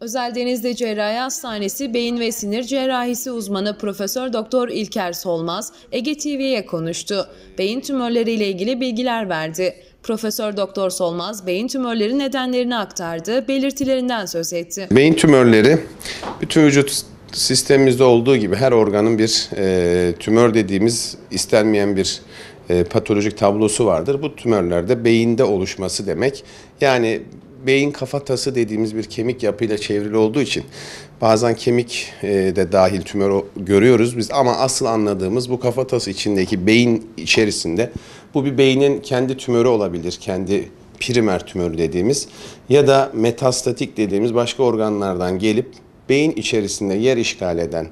Özel Denizli Cerrahi Hastanesi Beyin ve Sinir Cerrahisi uzmanı Profesör Doktor İlker Solmaz Ege TV'ye konuştu. Beyin tümörleriyle ilgili bilgiler verdi. Profesör Doktor Solmaz beyin tümörleri nedenlerini aktardı, belirtilerinden söz etti. Beyin tümörleri bütün vücut sistemimizde olduğu gibi her organın bir e, tümör dediğimiz istenmeyen bir e, patolojik tablosu vardır. Bu tümörlerde beyinde oluşması demek. Yani beyin kafatası dediğimiz bir kemik yapıyla çevrili olduğu için bazen kemik e, de dahil tümör görüyoruz biz ama asıl anladığımız bu kafatası içindeki beyin içerisinde bu bir beynin kendi tümörü olabilir, kendi primer tümörü dediğimiz ya da metastatik dediğimiz başka organlardan gelip beyin içerisinde yer işgal eden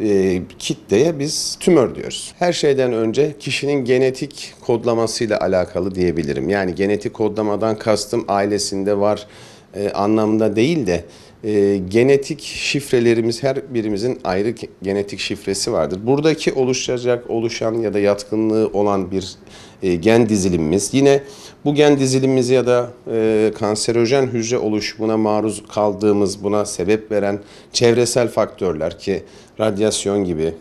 e, kitleye biz tümör diyoruz. Her şeyden önce kişinin genetik kodlamasıyla alakalı diyebilirim. Yani genetik kodlamadan kastım ailesinde var e, anlamında değil de e, genetik şifrelerimiz her birimizin ayrı genetik şifresi vardır. Buradaki oluşacak, oluşan ya da yatkınlığı olan bir e, gen dizilimimiz yine bu gen dizilimimiz ya da e, kanserojen hücre oluşumuna maruz kaldığımız buna sebep veren çevresel faktörler ki radyasyon gibi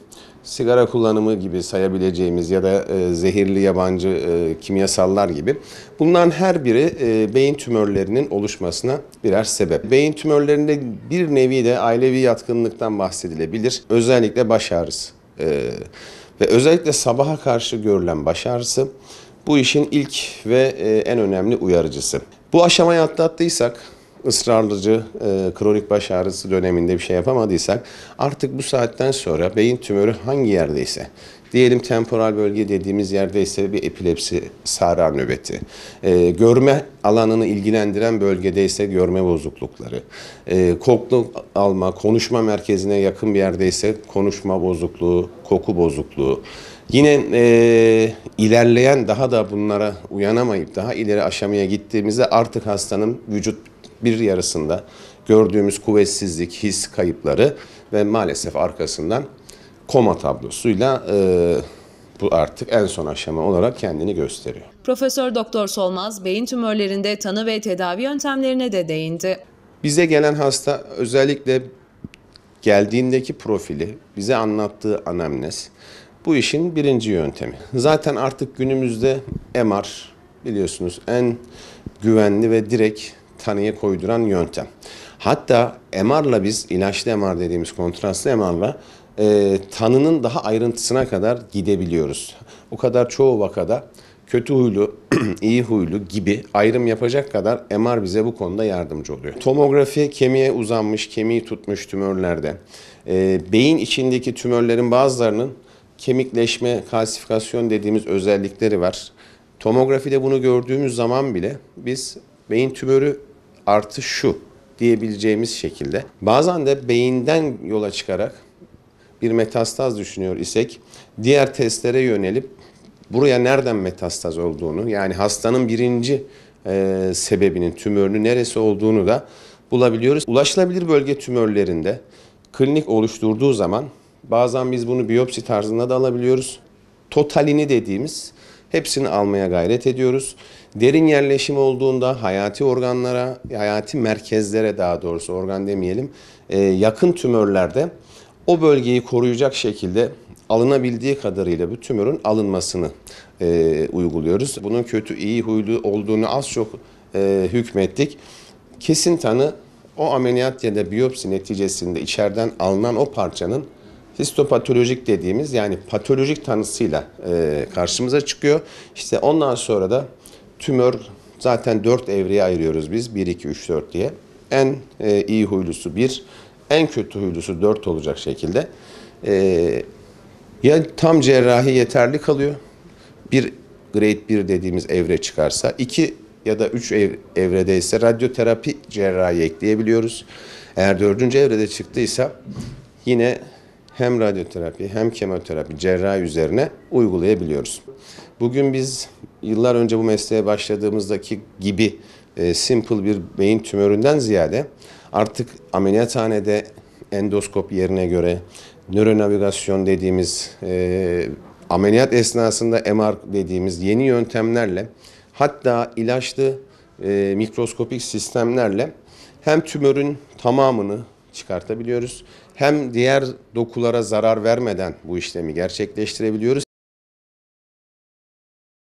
sigara kullanımı gibi sayabileceğimiz ya da e, zehirli yabancı e, kimyasallar gibi bunların her biri e, beyin tümörlerinin oluşmasına birer sebep. Beyin tümörlerinde bir nevi de ailevi yatkınlıktan bahsedilebilir. Özellikle baş ağrısı e, ve özellikle sabaha karşı görülen baş ağrısı bu işin ilk ve e, en önemli uyarıcısı. Bu aşamayı atlattıysak ısrarlıcı e, kronik baş ağrısı döneminde bir şey yapamadıysak artık bu saatten sonra beyin tümörü hangi yerdeyse diyelim temporal bölge dediğimiz yerde ise bir epilepsi sarar nöbeti. E, görme alanını ilgilendiren bölgede ise görme bozuklukları. E, koklu alma, konuşma merkezine yakın bir yerde ise konuşma bozukluğu, koku bozukluğu. Yine e, ilerleyen daha da bunlara uyanamayıp daha ileri aşamaya gittiğimizde artık hastanın vücut bir yarısında gördüğümüz kuvvetsizlik, his kayıpları ve maalesef arkasından koma tablosuyla e, bu artık en son aşama olarak kendini gösteriyor. Profesör Doktor Solmaz beyin tümörlerinde tanı ve tedavi yöntemlerine de değindi. Bize gelen hasta özellikle geldiğindeki profili, bize anlattığı anamnez bu işin birinci yöntemi. Zaten artık günümüzde MR biliyorsunuz en güvenli ve direkt tanıya koyduran yöntem. Hatta MR'la biz ilaçlı MR dediğimiz kontrastlı MR'la e, tanının daha ayrıntısına kadar gidebiliyoruz. O kadar çoğu vakada kötü huylu, iyi huylu gibi ayrım yapacak kadar MR bize bu konuda yardımcı oluyor. Tomografi kemiğe uzanmış, kemiği tutmuş tümörlerde, e, beyin içindeki tümörlerin bazılarının kemikleşme, kalsifikasyon dediğimiz özellikleri var. Tomografide bunu gördüğümüz zaman bile biz beyin tümörü artı şu diyebileceğimiz şekilde bazen de beyinden yola çıkarak bir metastaz düşünüyor isek diğer testlere yönelip buraya nereden metastaz olduğunu yani hastanın birinci e, sebebinin tümörünü neresi olduğunu da bulabiliyoruz. Ulaşılabilir bölge tümörlerinde klinik oluşturduğu zaman bazen biz bunu biyopsi tarzında da alabiliyoruz. Totalini dediğimiz hepsini almaya gayret ediyoruz. Derin yerleşim olduğunda hayati organlara, hayati merkezlere daha doğrusu organ demeyelim, e, yakın tümörlerde o bölgeyi koruyacak şekilde alınabildiği kadarıyla bu tümörün alınmasını e, uyguluyoruz. Bunun kötü iyi huylu olduğunu az çok e, hükmettik. Kesin tanı o ameliyat ya da biyopsi neticesinde içeriden alınan o parçanın histopatolojik dediğimiz yani patolojik tanısıyla karşımıza çıkıyor. İşte ondan sonra da Tümör zaten 4 evreye ayırıyoruz biz. 1, 2, 3, 4 diye. En e, iyi huylusu 1, en kötü huylusu 4 olacak şekilde. E, ya tam cerrahi yeterli kalıyor. Bir grade 1 dediğimiz evre çıkarsa. 2 ya da 3 ev, evrede ise radyoterapi cerrahi ekleyebiliyoruz. Eğer 4. evrede çıktıysa yine hem radyoterapi hem kemoterapi cerrahi üzerine uygulayabiliyoruz. Bugün biz yıllar önce bu mesleğe başladığımızdaki gibi e, simple bir beyin tümöründen ziyade artık ameliyathanede endoskop yerine göre nöronavigasyon dediğimiz e, ameliyat esnasında MR dediğimiz yeni yöntemlerle hatta ilaçlı e, mikroskopik sistemlerle hem tümörün tamamını çıkartabiliyoruz hem diğer dokulara zarar vermeden bu işlemi gerçekleştirebiliyoruz.